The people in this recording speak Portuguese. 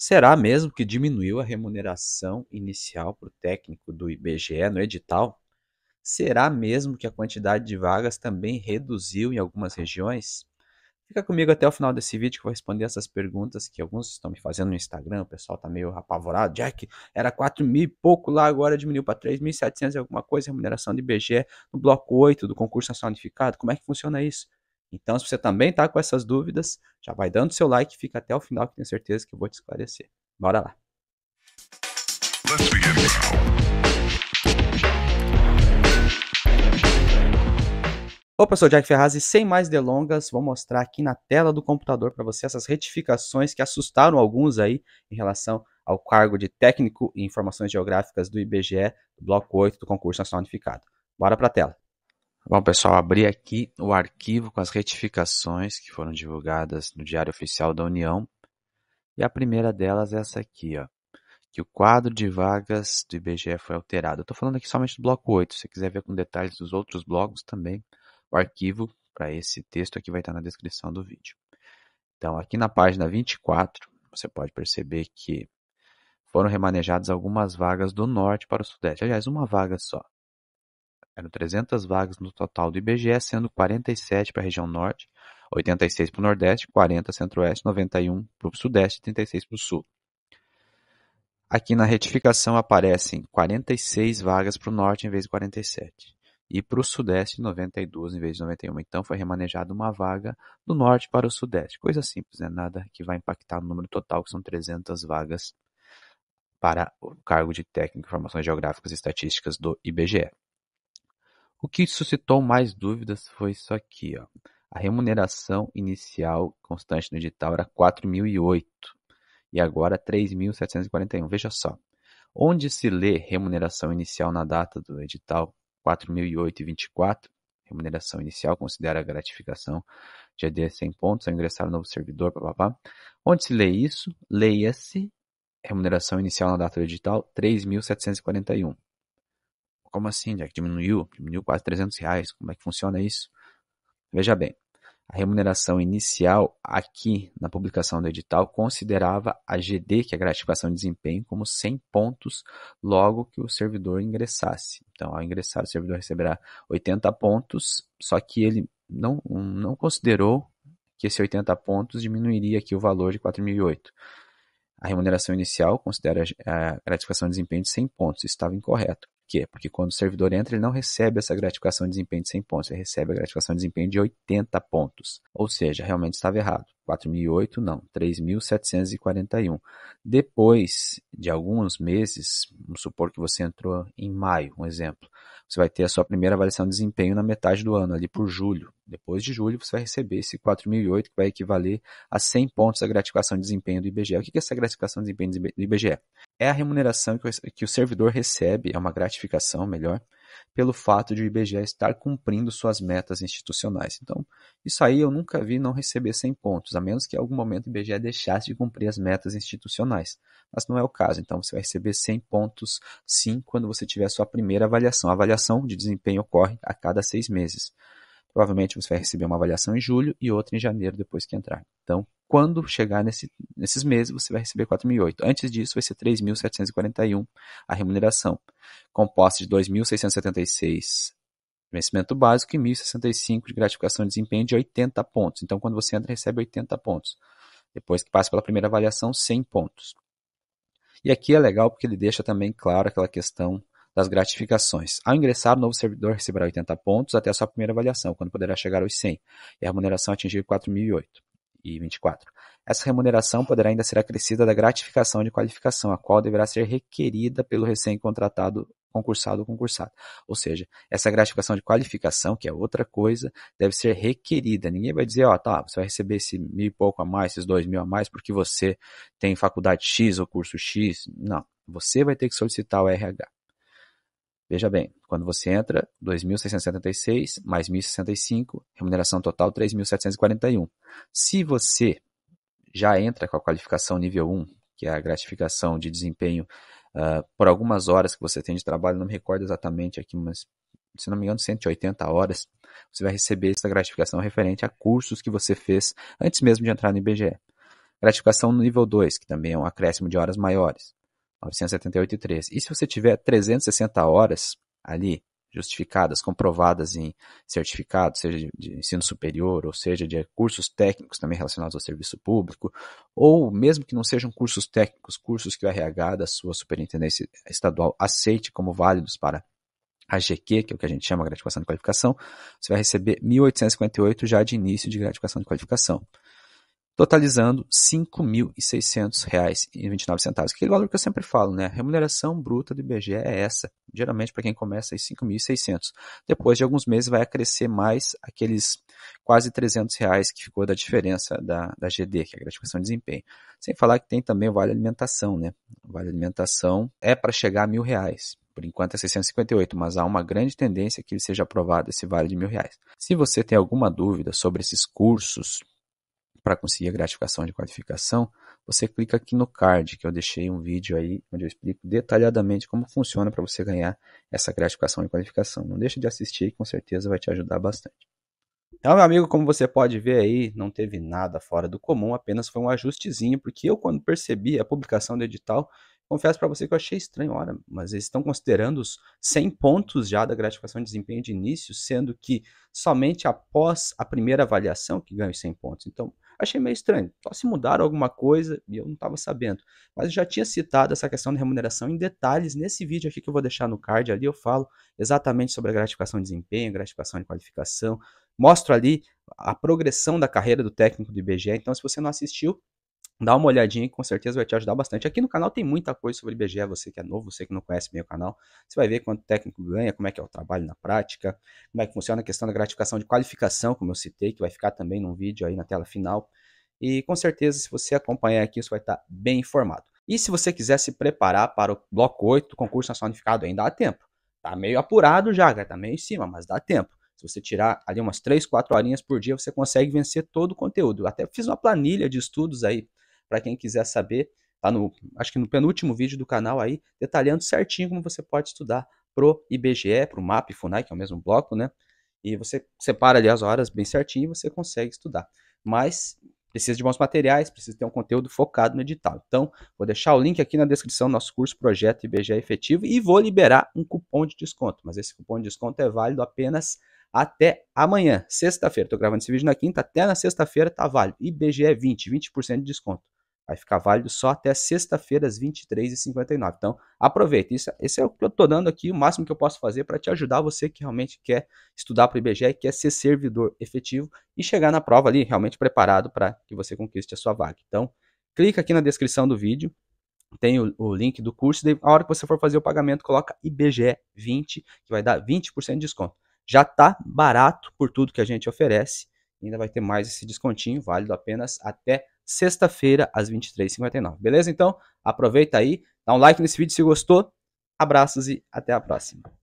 Será mesmo que diminuiu a remuneração inicial para o técnico do IBGE no edital? Será mesmo que a quantidade de vagas também reduziu em algumas regiões? Fica comigo até o final desse vídeo que eu vou responder essas perguntas que alguns estão me fazendo no Instagram. O pessoal está meio apavorado. Jack, era 4 mil e pouco lá, agora diminuiu para 3.700 e alguma coisa. Remuneração de IBGE no bloco 8 do concurso nacional unificado. Como é que funciona isso? Então, se você também está com essas dúvidas, já vai dando seu like, fica até o final que tenho certeza que eu vou te esclarecer. Bora lá! Opa, eu sou o Jack Ferraz e sem mais delongas, vou mostrar aqui na tela do computador para você essas retificações que assustaram alguns aí em relação ao cargo de técnico em informações geográficas do IBGE, do bloco 8 do concurso nacional unificado. Bora para a tela. Bom, pessoal, abri aqui o arquivo com as retificações que foram divulgadas no Diário Oficial da União. E a primeira delas é essa aqui, ó, que o quadro de vagas do IBGE foi alterado. Eu estou falando aqui somente do bloco 8. Se você quiser ver com detalhes dos outros blocos também, o arquivo para esse texto aqui vai estar na descrição do vídeo. Então, aqui na página 24, você pode perceber que foram remanejadas algumas vagas do norte para o sudeste. Aliás, uma vaga só, eram 300 vagas no total do IBGE, sendo 47 para a região norte, 86 para o nordeste, 40 centro-oeste, 91 para o sudeste e 36 para o sul. Aqui na retificação aparecem 46 vagas para o norte em vez de 47 e para o Sudeste 92 em vez de 91. Então foi remanejada uma vaga do Norte para o Sudeste. Coisa simples, né? Nada que vai impactar no número total, que são 300 vagas para o cargo de técnico em informações geográficas e estatísticas do IBGE. O que suscitou mais dúvidas foi isso aqui, ó. A remuneração inicial constante no edital era 4.008 e agora 3.741. Veja só. Onde se lê remuneração inicial na data do edital 4.008 e 24, remuneração inicial, considera a gratificação de AD 100 pontos ao ingressar no novo servidor, papapá. Onde se lê isso? Leia-se remuneração inicial na data do edital 3.741. Como assim, Jack? Diminuiu? Diminuiu quase 300 reais. Como é que funciona isso? Veja bem, a remuneração inicial aqui na publicação do edital considerava a GD, que é a gratificação de desempenho, como 100 pontos logo que o servidor ingressasse. Então, ao ingressar, o servidor receberá 80 pontos, só que ele não, não considerou que esse 80 pontos diminuiria aqui o valor de 4.008. A remuneração inicial considera a gratificação de desempenho de 100 pontos, isso estava incorreto quê? Porque quando o servidor entra, ele não recebe essa gratificação de desempenho de 100 pontos, ele recebe a gratificação de desempenho de 80 pontos. Ou seja, realmente estava errado. 4.008 não, 3.741. Depois de alguns meses, vamos supor que você entrou em maio, um exemplo, você vai ter a sua primeira avaliação de desempenho na metade do ano, ali por julho. Depois de julho, você vai receber esse 4.008, que vai equivaler a 100 pontos da gratificação de desempenho do IBGE. O que é essa gratificação de desempenho do IBGE? É a remuneração que o servidor recebe, é uma gratificação, melhor, pelo fato de o IBGE estar cumprindo suas metas institucionais. Então, isso aí eu nunca vi não receber 100 pontos, a menos que em algum momento o IBGE deixasse de cumprir as metas institucionais. Mas não é o caso, então você vai receber 100 pontos sim quando você tiver a sua primeira avaliação. A avaliação de desempenho ocorre a cada seis meses. Provavelmente você vai receber uma avaliação em julho e outra em janeiro depois que entrar. Então, quando chegar nesse, nesses meses, você vai receber 4.008. Antes disso, vai ser 3.741 a remuneração, composta de 2.676 vencimento básico e 1.065 de gratificação de desempenho de 80 pontos. Então, quando você entra, recebe 80 pontos. Depois que passa pela primeira avaliação, 100 pontos. E aqui é legal porque ele deixa também claro aquela questão das gratificações. Ao ingressar, o novo servidor receberá 80 pontos até a sua primeira avaliação, quando poderá chegar aos 100, e a remuneração atingir 4.008 e 24. Essa remuneração poderá ainda ser acrescida da gratificação de qualificação, a qual deverá ser requerida pelo recém-contratado concursado ou concursado. Ou seja, essa gratificação de qualificação, que é outra coisa, deve ser requerida. Ninguém vai dizer, ó, oh, tá, você vai receber esse mil e pouco a mais, esses dois mil a mais, porque você tem faculdade X ou curso X. Não, você vai ter que solicitar o RH. Veja bem, quando você entra, 2.676 mais 1.065, remuneração total 3.741. Se você já entra com a qualificação nível 1, que é a gratificação de desempenho uh, por algumas horas que você tem de trabalho, não me recordo exatamente aqui, mas se não me engano, 180 horas, você vai receber essa gratificação referente a cursos que você fez antes mesmo de entrar no IBGE. Gratificação no nível 2, que também é um acréscimo de horas maiores. 978,3. E se você tiver 360 horas ali, justificadas, comprovadas em certificado, seja de ensino superior, ou seja de cursos técnicos também relacionados ao serviço público, ou mesmo que não sejam cursos técnicos, cursos que o RH da sua superintendência estadual aceite como válidos para a GQ, que é o que a gente chama de gratificação de qualificação, você vai receber 1.858 já de início de gratificação de qualificação totalizando R$ 5.600,29, é aquele valor que eu sempre falo, né? A remuneração bruta do IBGE é essa, geralmente para quem começa aí R$ 5.600. Depois de alguns meses vai acrescer mais aqueles quase R$ reais que ficou da diferença da, da GD, que é a gratificação de desempenho. Sem falar que tem também o vale alimentação, né? O vale alimentação é para chegar a mil reais. Por enquanto é 658, mas há uma grande tendência que ele seja aprovado esse vale de mil reais. Se você tem alguma dúvida sobre esses cursos, para conseguir a gratificação de qualificação, você clica aqui no card, que eu deixei um vídeo aí onde eu explico detalhadamente como funciona para você ganhar essa gratificação de qualificação. Não deixe de assistir, com certeza vai te ajudar bastante. Então, meu amigo, como você pode ver aí, não teve nada fora do comum, apenas foi um ajustezinho, porque eu quando percebi a publicação do edital, confesso para você que eu achei estranho, ora, mas eles estão considerando os 100 pontos já da gratificação de desempenho de início, sendo que somente após a primeira avaliação que ganha os 100 pontos. Então, Achei meio estranho. Só se mudaram alguma coisa e eu não estava sabendo. Mas eu já tinha citado essa questão da remuneração em detalhes nesse vídeo aqui que eu vou deixar no card. Ali eu falo exatamente sobre a gratificação de desempenho, gratificação de qualificação. Mostro ali a progressão da carreira do técnico do IBGE. Então, se você não assistiu, dá uma olhadinha que com certeza vai te ajudar bastante. Aqui no canal tem muita coisa sobre IBGE, você que é novo, você que não conhece meu canal, você vai ver quanto técnico ganha, como é que é o trabalho na prática, como é que funciona a questão da gratificação de qualificação, como eu citei, que vai ficar também num vídeo aí na tela final. E com certeza, se você acompanhar aqui, você vai estar tá bem informado. E se você quiser se preparar para o Bloco 8 do concurso nacional unificado, ainda há tempo. Tá meio apurado já, tá meio em cima, mas dá tempo. Se você tirar ali umas 3, 4 horinhas por dia, você consegue vencer todo o conteúdo. até fiz uma planilha de estudos aí para quem quiser saber, tá no, acho que no penúltimo vídeo do canal aí, detalhando certinho como você pode estudar pro IBGE, pro MAP, FUNAI, que é o mesmo bloco, né? E você separa ali as horas bem certinho e você consegue estudar. Mas precisa de bons materiais, precisa ter um conteúdo focado no edital. Então, vou deixar o link aqui na descrição do nosso curso Projeto IBGE Efetivo e vou liberar um cupom de desconto. Mas esse cupom de desconto é válido apenas até amanhã, sexta-feira. Estou gravando esse vídeo na quinta, até na sexta-feira tá válido. IBGE 20, 20% de desconto. Vai ficar válido só até sexta-feira, às 23h59. Então, aproveita. Isso, esse é, é o que eu estou dando aqui, o máximo que eu posso fazer para te ajudar, você que realmente quer estudar para o IBGE, quer ser servidor efetivo e chegar na prova ali realmente preparado para que você conquiste a sua vaga. Então, clica aqui na descrição do vídeo, tem o, o, link do curso. Daí, a hora que você for fazer o pagamento, coloca IBGE20, que vai dar 20% de desconto. Já está barato por tudo que a gente oferece. Ainda vai ter mais esse descontinho, válido apenas até sexta-feira, às 23h59. Beleza? Então, aproveita aí, dá um like nesse vídeo se gostou. Abraços e até a próxima.